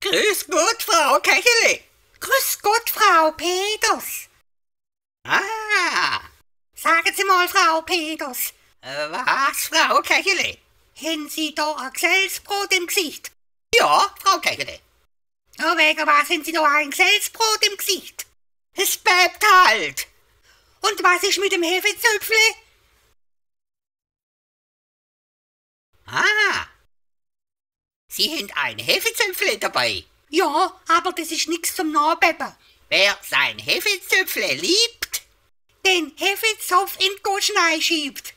Grüß Gott, Frau Kechele. Grüß Gott, Frau Peters. Ah, sagen Sie mal, Frau Peters, äh, was, Frau Kechele? Haben Sie da ein Gesellsbrot im Gesicht? Ja, Frau Kechele. Oh, wegen was haben Sie da ein Gesellsbrot im Gesicht? Es bebt halt. Und was ist mit dem Hefezöpfle? Ah, Sie haben ein Hefezöpfle dabei. Ja, aber das ist nichts zum Nachbeben. Wer sein Hefezöpfle liebt, den Hefezopf in die Goschnei schiebt.